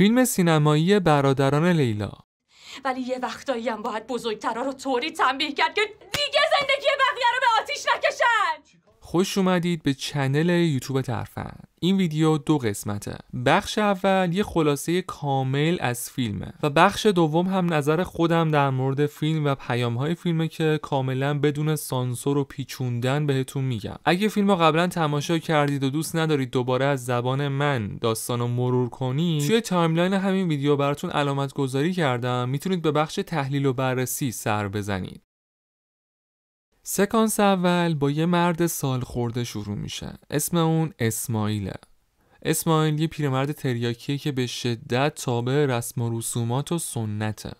فیلم سینمایی برادران لیلا ولی یه وقتایی هم باید بزرگترها رو طوری تنبیه کرد که دیگه زندگی بقیه رو به آتیش نکشن خوش اومدید به چنل یوتیوب ترفن این ویدیو دو قسمته بخش اول یه خلاصه کامل از فیلمه و بخش دوم هم نظر خودم در مورد فیلم و پیام های فیلمه که کاملا بدون سانسور و پیچوندن بهتون میگم اگه فیلم رو قبلا تماشا کردید و دوست ندارید دوباره از زبان من داستان رو مرور کنید توی تایملاین همین ویدیو براتون علامت گذاری کردم میتونید به بخش تحلیل و بررسی سر بزنید سکانس اول با یه مرد سال خورده شروع میشه اسم اون اسماعیله اسماعیل یه پیرمرد تریاکیه که به شدت تابع رسم و رسومات و سنته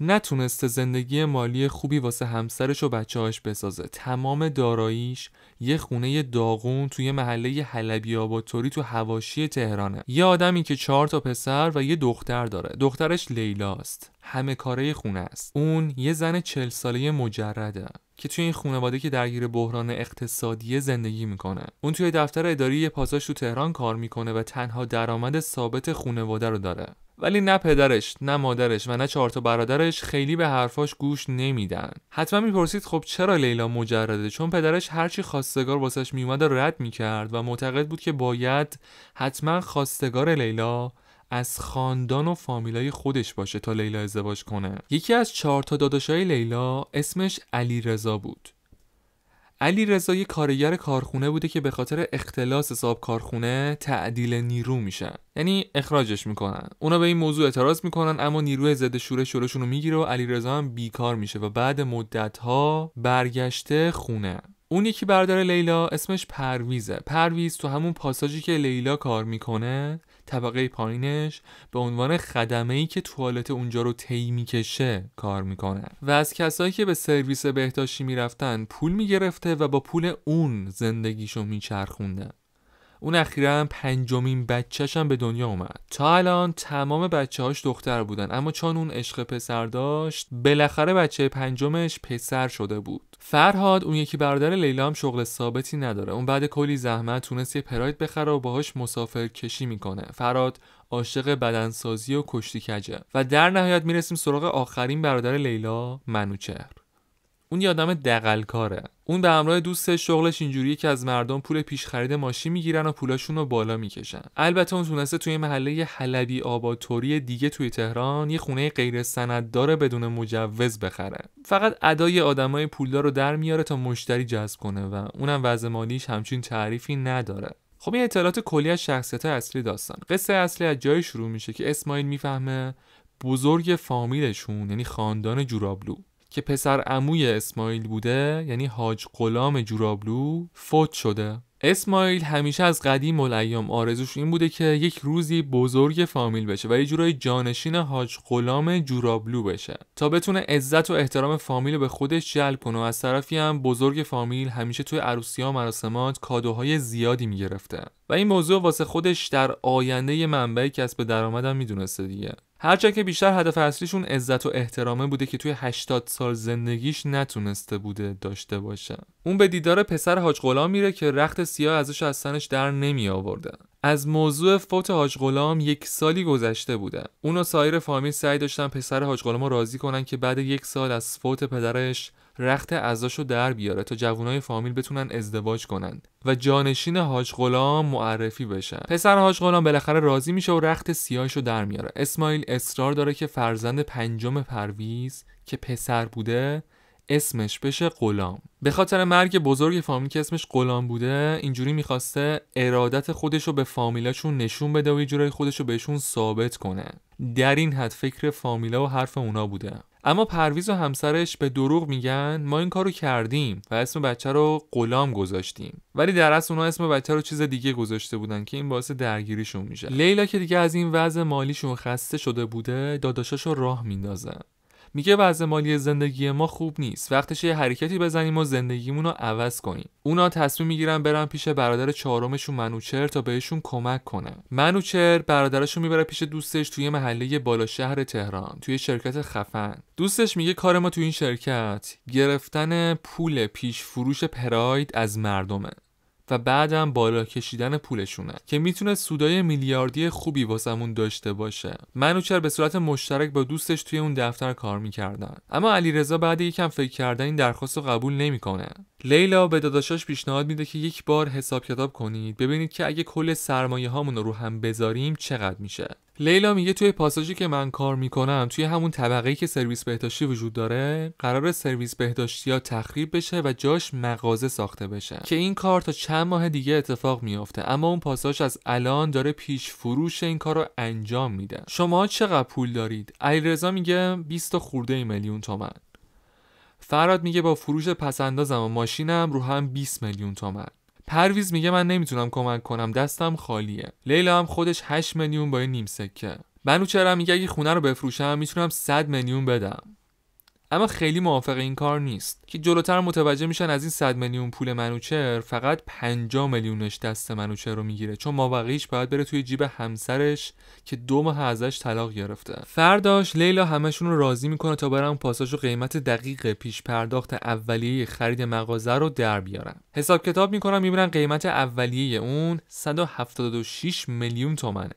نتونسته زندگی مالی خوبی واسه همسرش و بچه‌هاش بسازه تمام داراییش یه خونه داغون توی محله حلبی آباتوری تو هواشی تهرانه یه آدمی که چهار تا پسر و یه دختر داره دخترش لیلاست همه کاره خونه است اون یه زن چل ساله مجرده که توی این خانواده که درگیر بحران اقتصادی زندگی میکنه اون توی دفتر اداری پاساش تو تهران کار میکنه و تنها درآمد ثابت خانواده رو داره ولی نه پدرش نه مادرش و نه چهارتا برادرش خیلی به حرفاش گوش نمیدن حتما میپرسید خب چرا لیلا مجرده چون پدرش هرچی خواستگار واسش میومد رد میکرد و معتقد بود که باید حتما خواستگار لیلا از خاندان و فامیلای خودش باشه تا لیلا ازدواج کنه یکی از چهار تا داداشای لیلا اسمش علی رضا بود علی رضا یه کارگر کارخونه بوده که به خاطر اختلاس حساب کارخونه تعدیل نیرو میشه یعنی اخراجش میکنن اونا به این موضوع اعتراض میکنن اما نیروی ضد شوره جلوشون رو میگیره و علی رضا هم بیکار میشه و بعد مدت ها برگشته خونه اون یکی برادر لیلا اسمش پرویزه پرویز تو همون پاساجی که لیلا کار میکنه طبقه پایینش به عنوان خدمه ای که توالت اونجا رو طی میکشه کار میکنه و از کسایی که به سرویس بهداشتی میرفتن پول میگرفته و با پول اون زندگیشو میچرخونده اون اخیرا پنجمین بچهش هم به دنیا اومد تا الان تمام بچه هاش دختر بودن اما چون اون عشق پسر داشت بالاخره بچه پنجمش پسر شده بود فرهاد اون یکی برادر لیلا هم شغل ثابتی نداره اون بعد کلی زحمت تونست یه پراید بخره و باهاش مسافر کشی میکنه فرهاد عاشق بدنسازی و کشتی کجه و در نهایت میرسیم سراغ آخرین برادر لیلا منوچهر اون یه آدم دقلکاره اون به همراه دوستش شغلش اینجوریه که از مردم پول پیش خرید ماشین میگیرن و پولاشون رو بالا میکشن البته اون تونسته توی محله حلبی آباتوری دیگه توی تهران یه خونه غیر داره بدون مجوز بخره فقط ادای آدمای پولدار رو در میاره تا مشتری جذب کنه و اونم وضع مالیش همچین تعریفی نداره خب این اطلاعات کلی از شخصیت اصلی داستان قصه اصلی از جای شروع میشه که اسماعیل میفهمه بزرگ فامیلشون یعنی خاندان جورابلو که پسر عموی اسماعیل بوده یعنی حاج غلام جورابلو فوت شده اسماعیل همیشه از قدیم الایام آرزوش این بوده که یک روزی بزرگ فامیل بشه و یه جورای جانشین حاج غلام جورابلو بشه تا بتونه عزت و احترام فامیل به خودش جلب کنه و از طرفی هم بزرگ فامیل همیشه توی عروسی ها مراسمات کادوهای زیادی میگرفته و این موضوع واسه خودش در آینده یه منبعی کسب درآمدم میدونسته دیگه هرچند که بیشتر هدف اصلیشون عزت و احترامه بوده که توی 80 سال زندگیش نتونسته بوده داشته باشه اون به دیدار پسر حاج غلام میره که رخت سیاه ازش از سنش در نمی آورده از موضوع فوت حاج غلام یک سالی گذشته بوده اون و سایر فامیل سعی داشتن پسر حاج غلام رو راضی کنن که بعد یک سال از فوت پدرش رخت ازاشو در بیاره تا جوانای فامیل بتونن ازدواج کنند و جانشین حاج غلام معرفی بشه پسر حاج غلام بالاخره راضی میشه و رخت سیاهشو در میاره اسماعیل اصرار داره که فرزند پنجم پرویز که پسر بوده اسمش بشه غلام به خاطر مرگ بزرگ فامیل که اسمش غلام بوده اینجوری میخواسته ارادت خودش رو به فامیلاشون نشون بده و یه جورای خودش رو بهشون ثابت کنه در این حد فکر فامیلا و حرف اونا بوده اما پرویز و همسرش به دروغ میگن ما این کارو کردیم و اسم بچه رو غلام گذاشتیم ولی در اصل اونا اسم بچه رو چیز دیگه گذاشته بودن که این باعث درگیریشون میشه لیلا که دیگه از این وضع مالیشون خسته شده بوده داداشاشو راه میندازن میگه وضع مالی زندگی ما خوب نیست وقتش یه حرکتی بزنیم و زندگیمون رو عوض کنیم اونا تصمیم میگیرن برن پیش برادر چهارمشون منوچر تا بهشون کمک کنه منوچر برادرشو میبره پیش دوستش توی محله بالا شهر تهران توی شرکت خفن دوستش میگه کار ما توی این شرکت گرفتن پول پیش فروش پراید از مردمه و بعدم بالا کشیدن پولشونه که میتونه سودای میلیاردی خوبی واسمون داشته باشه منوچر به صورت مشترک با دوستش توی اون دفتر کار میکردن اما علیرضا بعد یکم فکر کردن این درخواست رو قبول نمیکنه لیلا به داداشاش پیشنهاد میده که یک بار حساب کتاب کنید ببینید که اگه کل سرمایه هامون رو هم بذاریم چقدر میشه لیلا میگه توی پاساژی که من کار میکنم توی همون طبقه که سرویس بهداشتی وجود داره قرار سرویس بهداشتی ها تخریب بشه و جاش مغازه ساخته بشه که این کار تا چند ماه دیگه اتفاق میافته اما اون پاساژ از الان داره پیش فروش این کار رو انجام میده شما چقدر پول دارید علیرضا میگه 20 خورده میلیون تومن فراد میگه با فروش پسندازم و ماشینم رو هم 20 میلیون تومن پرویز میگه من نمیتونم کمک کنم دستم خالیه لیلا هم خودش 8 میلیون با این نیم سکه منوچهرم میگه اگه خونه رو بفروشم میتونم 100 میلیون بدم اما خیلی موافق این کار نیست که جلوتر متوجه میشن از این صد میلیون پول منوچر فقط 5 میلیونش دست منوچر رو میگیره چون مابقیش باید بره توی جیب همسرش که دو ماه ازش طلاق گرفته فرداش لیلا همشون رو راضی میکنه تا برن پاساش و قیمت دقیق پیش پرداخت اولیه خرید مغازه رو در بیارن حساب کتاب میکنن میبینن قیمت اولیه اون 176 میلیون تومنه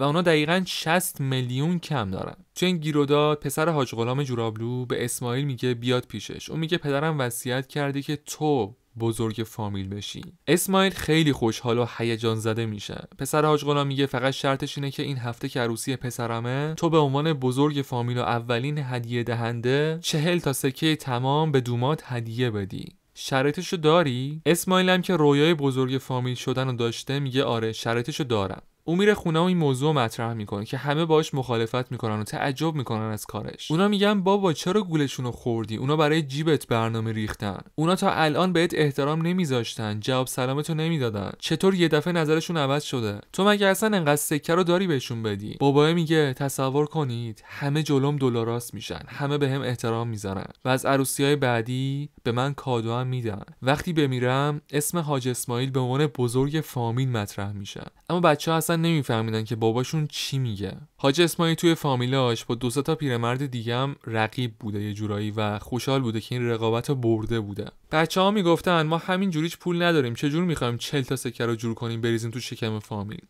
و اونا دقیقا 60 میلیون کم دارن تو این گیروداد پسر حاج غلام جورابلو به اسماعیل میگه بیاد پیشش اون میگه پدرم وصیت کرده که تو بزرگ فامیل بشی اسماعیل خیلی خوشحال و هیجان زده میشه پسر حاج غلام میگه فقط شرطش اینه که این هفته که عروسی پسرمه تو به عنوان بزرگ فامیل و اولین هدیه دهنده چهل تا سکه تمام به دومات هدیه بدی شرطشو داری؟ اسماعیل هم که رویای بزرگ فامیل شدن رو داشته میگه آره شرطشو دارم او میره خونه و این موضوع مطرح میکنه که همه باش مخالفت میکنن و تعجب میکنن از کارش اونا میگن بابا چرا گولشون رو خوردی اونا برای جیبت برنامه ریختن اونا تا الان بهت احترام نمیذاشتن جواب سلامتو نمیدادن چطور یه دفعه نظرشون عوض شده تو مگه اصلا انقدر سکه رو داری بهشون بدی بابا میگه تصور کنید همه جلوم دلاراست میشن همه به هم احترام میذارن و از عروسی های بعدی به من کادو هم میدن وقتی بمیرم اسم حاج اسماعیل به عنوان بزرگ فامیل مطرح میشن اما بچه اصلا نمیفهمیدن که باباشون چی میگه حاج اسماعیل توی فامیلاش با دو تا پیرمرد دیگه هم رقیب بوده یه جورایی و خوشحال بوده که این رقابت رو برده بوده بچه ها میگفتن ما همین جوریچ پول نداریم چجور میخوایم 40 تا سکه رو جور کنیم بریزیم تو شکم فامیل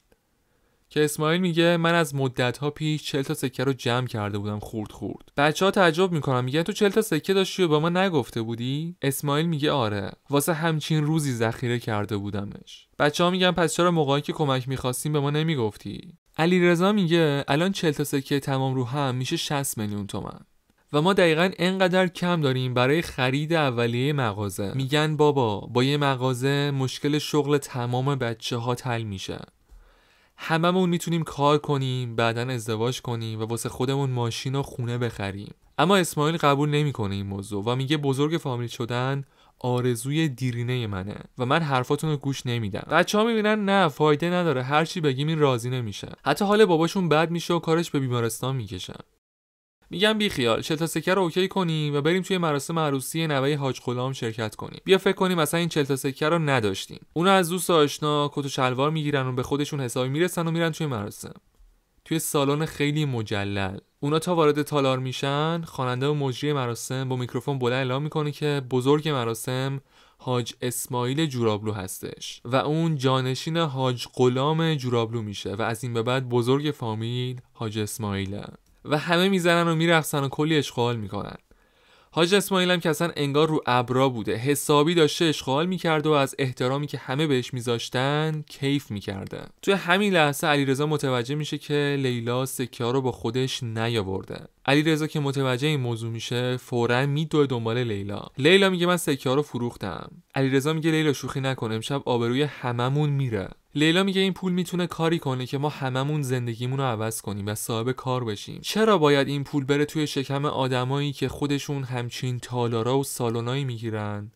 که اسماعیل میگه من از مدت ها پیش 40 تا سکه رو جمع کرده بودم خورد خورد بچه ها تعجب میکنن میگن تو 40 تا سکه داشتی و به ما نگفته بودی اسماعیل میگه آره واسه همچین روزی ذخیره کرده بودمش بچه ها میگن پس چرا موقعی که کمک میخواستیم به ما نمیگفتی علی رضا میگه الان 40 تا سکه تمام رو هم میشه 60 میلیون تومن و ما دقیقا انقدر کم داریم برای خرید اولیه مغازه میگن بابا با یه مغازه مشکل شغل تمام بچه ها تل میشه هممون میتونیم کار کنیم بعدا ازدواج کنیم و واسه خودمون ماشین و خونه بخریم اما اسماعیل قبول نمیکنه این موضوع و میگه بزرگ فامیل شدن آرزوی دیرینه منه و من حرفاتون رو گوش نمیدم بچه ها میبینن نه فایده نداره هرچی بگیم این راضی نمیشه حتی حال باباشون بد میشه و کارش به بیمارستان میکشن میگم بیخیال چلتا سکه رو اوکی کنیم و بریم توی مراسم عروسی نوه حاج غلام شرکت کنیم بیا فکر کنیم مثلا این چلتا سکه رو نداشتیم اونا از دوست آشنا کت و شلوار میگیرن و به خودشون حسابی میرسن و میرن توی مراسم توی سالن خیلی مجلل اونا تا وارد تالار میشن خواننده و مجری مراسم با میکروفون بلند اعلام میکنه که بزرگ مراسم حاج اسماعیل جورابلو هستش و اون جانشین حاج غلام جورابلو میشه و از این به بعد بزرگ فامیل حاج اسماعیله و همه میزنن و میرقصن و کلی اشغال میکنن حاج اسماعیل هم که اصلا انگار رو ابرا بوده حسابی داشته اشغال میکرد و از احترامی که همه بهش میذاشتن کیف میکرده توی همین لحظه علیرضا متوجه میشه که لیلا سکه رو با خودش نیاورده علیرضا که متوجه این موضوع میشه فورا میدوه دنبال لیلا لیلا میگه من سکه رو فروختم علیرضا میگه لیلا شوخی نکن امشب آبروی هممون میره لیلا میگه این پول میتونه کاری کنه که ما هممون زندگیمون رو عوض کنیم و صاحب کار بشیم چرا باید این پول بره توی شکم آدمایی که خودشون همچین تالارا و سالونایی میگیرن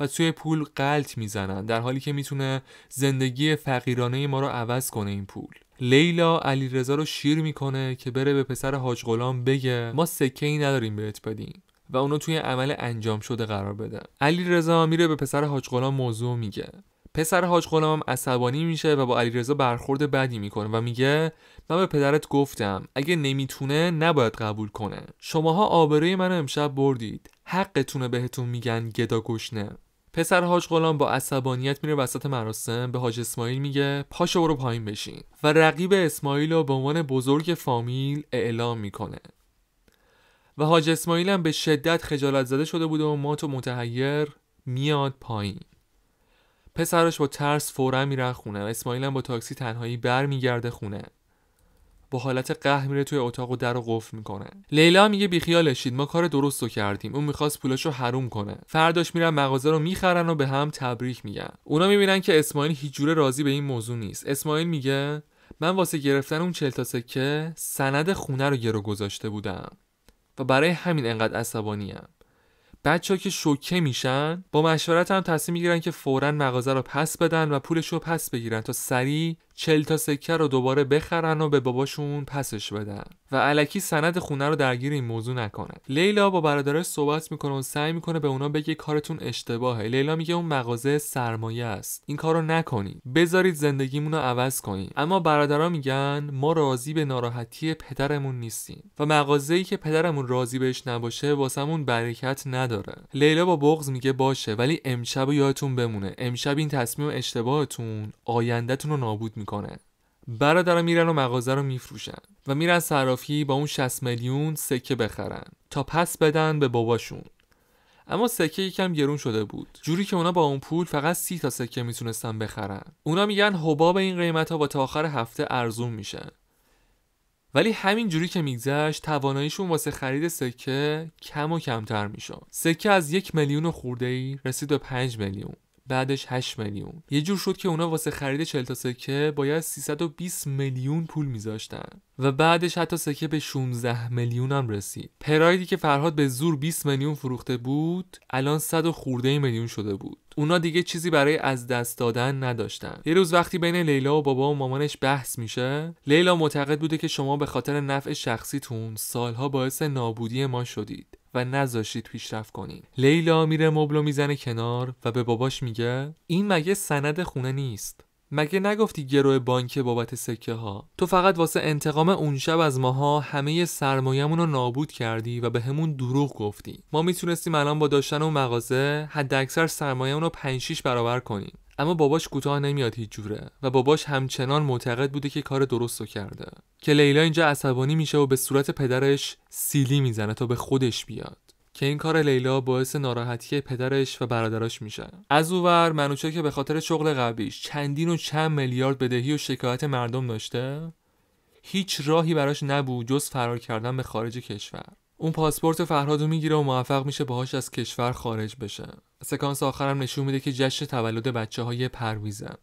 و توی پول قلط میزنن در حالی که میتونه زندگی فقیرانه ما رو عوض کنه این پول لیلا علیرضا رو شیر میکنه که بره به پسر حاج غلام بگه ما سکه ای نداریم بهت بدیم و اونو توی عمل انجام شده قرار بده علی میره به پسر حاج غلام موضوع میگه پسر حاج غلام عصبانی میشه و با علیرضا برخورد بدی میکنه و میگه من به پدرت گفتم اگه نمیتونه نباید قبول کنه شماها آبروی منو امشب بردید حقتونه بهتون میگن گدا گشنه پسر حاج غلام با عصبانیت میره وسط مراسم به حاج اسماعیل میگه پاشو برو پایین بشین و رقیب اسماعیل رو به عنوان بزرگ فامیل اعلام میکنه و حاج اسماعیل هم به شدت خجالت زده شده بوده و مات و متحیر میاد پایین پسرش با ترس فورا میرن خونه و اسماعیل هم با تاکسی تنهایی برمیگرده خونه با حالت قهر میره توی اتاق و در رو قفل میکنه لیلا میگه بیخیالشید ما کار درست رو کردیم اون میخواست پولاش رو حروم کنه فرداش میرن مغازه رو میخرن و به هم تبریک میگن اونا میبینن که اسماعیل هیچ جوره راضی به این موضوع نیست اسماعیل میگه من واسه گرفتن اون چلتا سکه سند خونه رو گرو گذاشته بودم و برای همین انقدر عصبانیم بچه ها که شوکه میشن با مشورت هم تصمیم میگیرن که فورا مغازه رو پس بدن و پولش رو پس بگیرن تا سریع چل تا سکه رو دوباره بخرن و به باباشون پسش بدن و علکی سند خونه رو درگیر این موضوع نکنه لیلا با برادرش صحبت میکنه و سعی میکنه به اونا بگه کارتون اشتباهه لیلا میگه اون مغازه سرمایه است این کارو نکنید بذارید زندگیمون رو عوض کنیم اما برادرها میگن ما راضی به ناراحتی پدرمون نیستیم و مغازه ای که پدرمون راضی بهش نباشه واسمون برکت نداره لیلا با بغض میگه باشه ولی امشب یادتون بمونه امشب این تصمیم اشتباهتون آیندهتون رو نابود میکنه کنه برادرها میرن و مغازه رو میفروشن و میرن صرافی با اون 60 میلیون سکه بخرن تا پس بدن به باباشون اما سکه یکم گرون شده بود جوری که اونا با اون پول فقط سی تا سکه میتونستن بخرن اونا میگن حباب این قیمت ها و تا آخر هفته ارزون میشن ولی همین جوری که میگذشت تواناییشون واسه خرید سکه کم و کمتر میشد سکه از یک میلیون خورده ای رسید به 5 میلیون بعدش 8 میلیون یه جور شد که اونا واسه خرید 40 تا سکه باید 320 میلیون پول میذاشتن و بعدش حتی سکه به 16 میلیون هم رسید پرایدی که فرهاد به زور 20 میلیون فروخته بود الان 100 خورده میلیون شده بود اونا دیگه چیزی برای از دست دادن نداشتن یه روز وقتی بین لیلا و بابا و مامانش بحث میشه لیلا معتقد بوده که شما به خاطر نفع شخصیتون سالها باعث نابودی ما شدید و پیشرفت کنین لیلا میره مبلو میزنه کنار و به باباش میگه این مگه سند خونه نیست مگه نگفتی گروه بانک بابت سکه ها تو فقط واسه انتقام اون شب از ماها همه سرمایهمون رو نابود کردی و به همون دروغ گفتی ما میتونستیم الان با داشتن اون مغازه حد اکثر سرمایهمون رو 5 برابر کنیم اما باباش کوتاه نمیاد هیچ جوره و باباش همچنان معتقد بوده که کار درست رو کرده که لیلا اینجا عصبانی میشه و به صورت پدرش سیلی میزنه تا به خودش بیاد که این کار لیلا باعث ناراحتی پدرش و برادراش میشه از اوور منوچه که به خاطر شغل قبلیش چندین و چند میلیارد بدهی و شکایت مردم داشته هیچ راهی براش نبود جز فرار کردن به خارج کشور اون پاسپورت فرهادو میگیره و موفق میشه باهاش از کشور خارج بشه سکانس آخرم نشون میده که جشن تولد بچه های پرویزم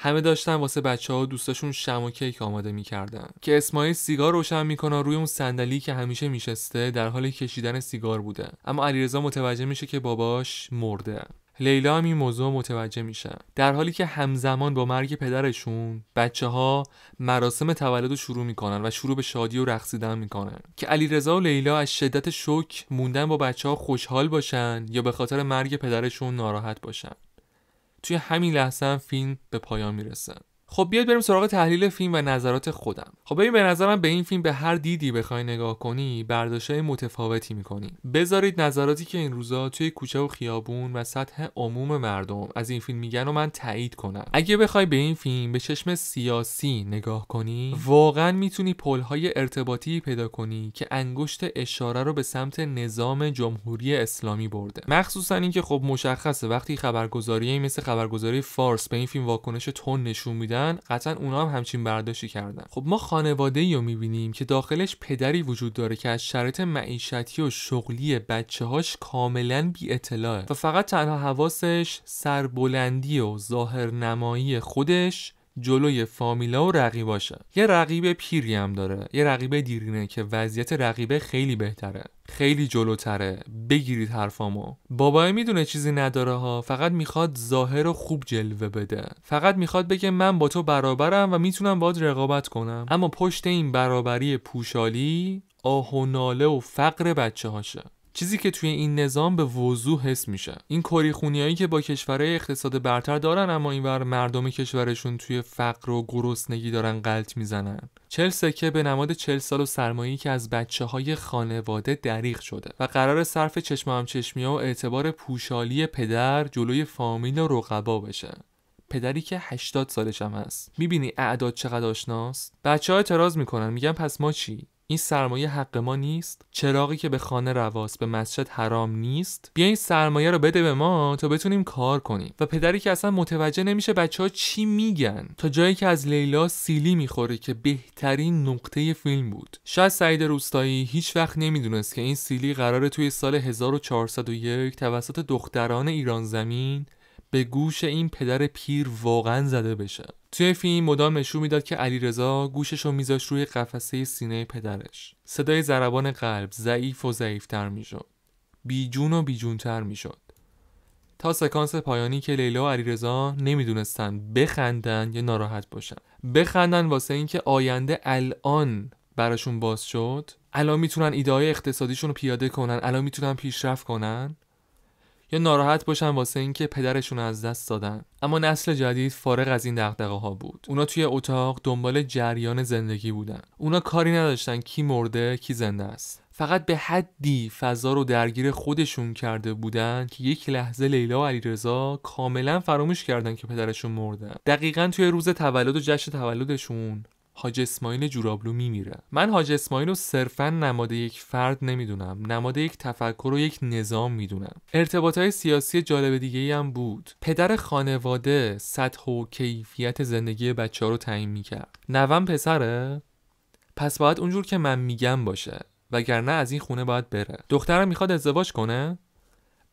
همه داشتن واسه بچه ها و دوستاشون شم و کیک آماده میکردن که اسماعیل سیگار روشن میکنه روی اون صندلی که همیشه میشسته در حال کشیدن سیگار بوده اما علیرضا متوجه میشه که باباش مرده لیلا هم این موضوع متوجه میشن در حالی که همزمان با مرگ پدرشون بچه ها مراسم تولد رو شروع میکنن و شروع به شادی و رقصیدن میکنن که علیرضا و لیلا از شدت شوک موندن با بچه ها خوشحال باشن یا به خاطر مرگ پدرشون ناراحت باشن توی همین لحظه هم فیلم به پایان میرسه خب بیاید بریم سراغ تحلیل فیلم و نظرات خودم خب ببین به نظرم به این فیلم به هر دیدی بخوای نگاه کنی برداشت متفاوتی میکنی بذارید نظراتی که این روزا توی کوچه و خیابون و سطح عموم مردم از این فیلم میگن و من تایید کنم اگه بخوای به این فیلم به چشم سیاسی نگاه کنی واقعا میتونی پلهای ارتباطی پیدا کنی که انگشت اشاره رو به سمت نظام جمهوری اسلامی برده مخصوصا اینکه خب مشخصه وقتی خبرگزاری مثل خبرگزاری فارس به این فیلم واکنش تون نشون میده. بودن قطعا اونا هم همچین برداشتی کردن خب ما خانواده ای رو میبینیم که داخلش پدری وجود داره که از شرایط معیشتی و شغلی بچه هاش کاملا بی اطلاعه و فقط تنها حواسش سربلندی و ظاهر نمایی خودش جلوی فامیلا و رقیباشه یه رقیب پیری هم داره یه رقیب دیرینه که وضعیت رقیبه خیلی بهتره خیلی جلوتره بگیرید حرفامو بابای میدونه چیزی نداره ها فقط میخواد ظاهر و خوب جلوه بده فقط میخواد بگه من با تو برابرم و میتونم باد رقابت کنم اما پشت این برابری پوشالی آه و ناله و فقر بچه هاشه چیزی که توی این نظام به وضوح حس میشه این کری خونیایی که با کشورهای اقتصاد برتر دارن اما اینور مردم کشورشون توی فقر و گرسنگی دارن غلط میزنن چل سکه به نماد چل سال و سرمایه‌ای که از بچه های خانواده دریغ شده و قرار صرف چشم همچشمی ها و اعتبار پوشالی پدر جلوی فامیل و رقبا بشه پدری که 80 سالش هم هست میبینی اعداد چقدر آشناست بچه اعتراض میکنن میگن پس ما چی این سرمایه حق ما نیست چراغی که به خانه رواست به مسجد حرام نیست بیا این سرمایه رو بده به ما تا بتونیم کار کنیم و پدری که اصلا متوجه نمیشه بچه ها چی میگن تا جایی که از لیلا سیلی میخوره که بهترین نقطه فیلم بود شاید سعید روستایی هیچ وقت نمیدونست که این سیلی قراره توی سال 1401 توسط دختران ایران زمین به گوش این پدر پیر واقعا زده بشه توی فیلم مدام نشون میداد که علیرضا گوشش رو میذاش روی قفسه سینه پدرش صدای ضربان قلب ضعیف و ضعیفتر میشد بیجون و بیجونتر میشد تا سکانس پایانی که لیلا و علیرضا نمیدونستن بخندن یا ناراحت باشن بخندن واسه اینکه آینده الان براشون باز شد الان میتونن ایده اقتصادیشون رو پیاده کنن الان میتونن پیشرفت کنن یا ناراحت باشن واسه اینکه پدرشون از دست دادن اما نسل جدید فارغ از این دغدغه ها بود اونا توی اتاق دنبال جریان زندگی بودن اونا کاری نداشتن کی مرده کی زنده است فقط به حدی فضا رو درگیر خودشون کرده بودن که یک لحظه لیلا و علیرضا کاملا فراموش کردن که پدرشون مردن دقیقا توی روز تولد و جشن تولدشون حاج اسماعیل جورابلو میمیره من حاج اسماعیل رو صرفا نماد یک فرد نمیدونم نماد یک تفکر و یک نظام میدونم ارتباط های سیاسی جالب دیگه هم بود پدر خانواده سطح و کیفیت زندگی بچه ها رو تعیین میکرد نوم پسره پس باید اونجور که من میگم باشه وگرنه از این خونه باید بره دخترم میخواد ازدواج کنه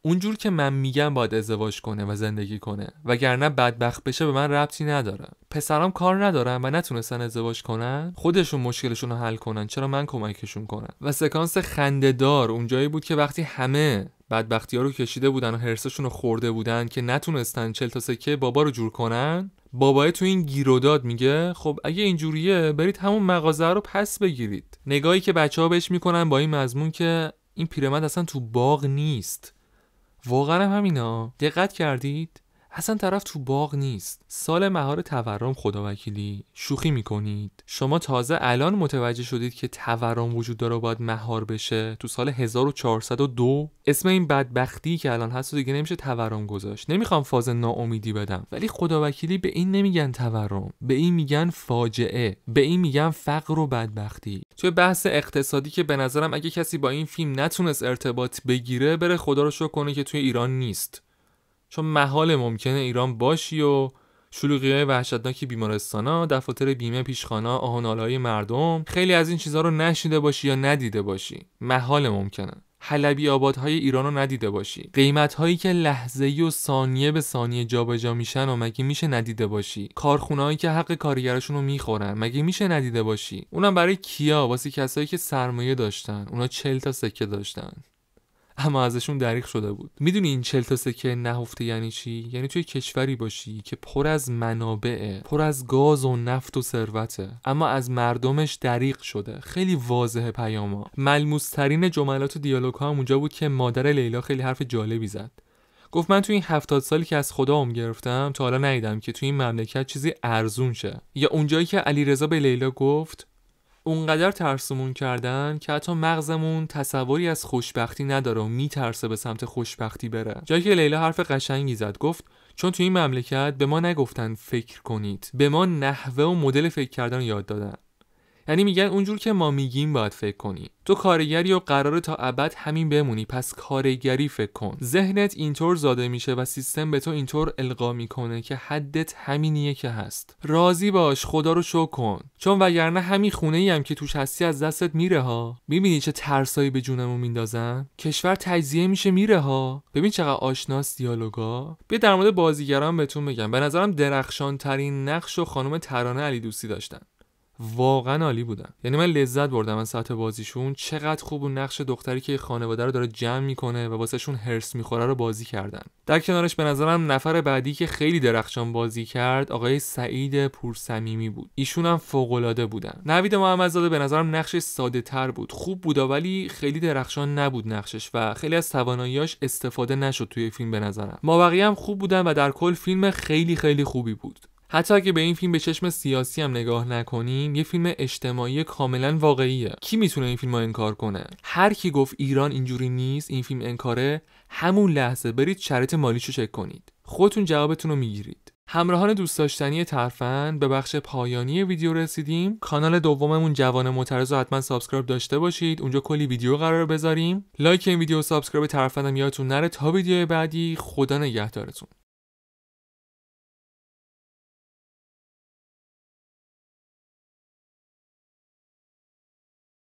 اونجور که من میگم باید ازدواج کنه و زندگی کنه وگرنه بدبخت بشه به من ربطی نداره پسرام کار ندارن و نتونستن ازدواج کنن خودشون مشکلشون رو حل کنن چرا من کمکشون کنم و سکانس خندهدار اونجایی بود که وقتی همه بدبختی ها رو کشیده بودن و حرسشون رو خورده بودن که نتونستن چل تا سکه بابا رو جور کنن بابای تو این گیروداد میگه خب اگه اینجوریه برید همون مغازه رو پس بگیرید نگاهی که بچه ها بهش میکنن با این مضمون که این پیرمرد اصلا تو باغ نیست واقعا هم همینا دقت کردید اصلا طرف تو باغ نیست سال مهار تورم خداوکیلی شوخی میکنید شما تازه الان متوجه شدید که تورم وجود داره و باید مهار بشه تو سال 1402 اسم این بدبختی که الان هست و دیگه نمیشه تورم گذاشت نمیخوام فاز ناامیدی بدم ولی خداوکیلی به این نمیگن تورم به این میگن فاجعه به این میگن فقر و بدبختی توی بحث اقتصادی که به نظرم اگه کسی با این فیلم نتونست ارتباط بگیره بره خدا رو شکر کنه که توی ایران نیست چون محال ممکنه ایران باشی و شلوغی های وحشتناک بیمارستان ها، دفاتر بیمه پیشخانه، های مردم، خیلی از این چیزها رو نشیده باشی یا ندیده باشی. محال ممکنه. حلبی آبادهای ایران رو ندیده باشی قیمت هایی که لحظه و ثانیه به ثانیه جابجا میشن و مگه میشه ندیده باشی کارخونه هایی که حق کارگرشون رو میخورن مگه میشه ندیده باشی اونم برای کیا واسه کسایی که سرمایه داشتن اونا چل تا سکه داشتن اما ازشون دریغ شده بود میدونی این چلتا سکه نهفته یعنی چی یعنی توی کشوری باشی که پر از منابع پر از گاز و نفت و ثروته اما از مردمش دریغ شده خیلی واضح پیاما ملموس ترین جملات و دیالوگ ها هم اونجا بود که مادر لیلا خیلی حرف جالبی زد گفت من تو این هفتاد سالی که از خدا خدام گرفتم تا حالا ندیدم که تو این مملکت چیزی ارزون شه یا اونجایی که علیرضا به لیلا گفت اونقدر ترسمون کردن که حتی مغزمون تصوری از خوشبختی نداره و میترسه به سمت خوشبختی بره جایی که لیلا حرف قشنگی زد گفت چون تو این مملکت به ما نگفتن فکر کنید به ما نحوه و مدل فکر کردن یاد دادن یعنی میگن اونجور که ما میگیم باید فکر کنی تو کارگری و قراره تا ابد همین بمونی پس کارگری فکر کن ذهنت اینطور زاده میشه و سیستم به تو اینطور القا میکنه که حدت همینیه که هست راضی باش خدا رو شو کن چون وگرنه همین خونه ای هم که توش هستی از دستت میره ها میبینی چه ترسایی به جونمون میندازن کشور تجزیه میشه میره ها ببین چقدر آشناس دیالوگا بیا در مورد بازیگران بهتون بگم به نظرم درخشان ترین نقش و خانم ترانه علی دوستی داشتن واقعا عالی بودن یعنی من لذت بردم از سطح بازیشون چقدر خوب اون نقش دختری که خانواده رو داره جمع میکنه و واسهشون هرس میخوره رو بازی کردن در کنارش به نظرم نفر بعدی که خیلی درخشان بازی کرد آقای سعید پورصمیمی بود ایشون هم فوق العاده بودن نوید محمدزاده به نظرم نقش ساده تر بود خوب بود ولی خیلی درخشان نبود نقشش و خیلی از تواناییاش استفاده نشد توی فیلم به نظرم ما هم خوب بودن و در کل فیلم خیلی خیلی خوبی بود حتی اگه به این فیلم به چشم سیاسی هم نگاه نکنیم یه فیلم اجتماعی کاملا واقعیه کی میتونه این فیلم رو انکار کنه هر کی گفت ایران اینجوری نیست این فیلم انکاره همون لحظه برید شرط مالیشو چک کنید خودتون جوابتون رو میگیرید همراهان دوست داشتنی طرفن به بخش پایانی ویدیو رسیدیم کانال دوممون جوان معترض رو حتما سابسکرایب داشته باشید اونجا کلی ویدیو قرار بذاریم لایک این ویدیو و سابسکرایب طرفن یادتون نره تا ویدیو بعدی خدا نگهدارتون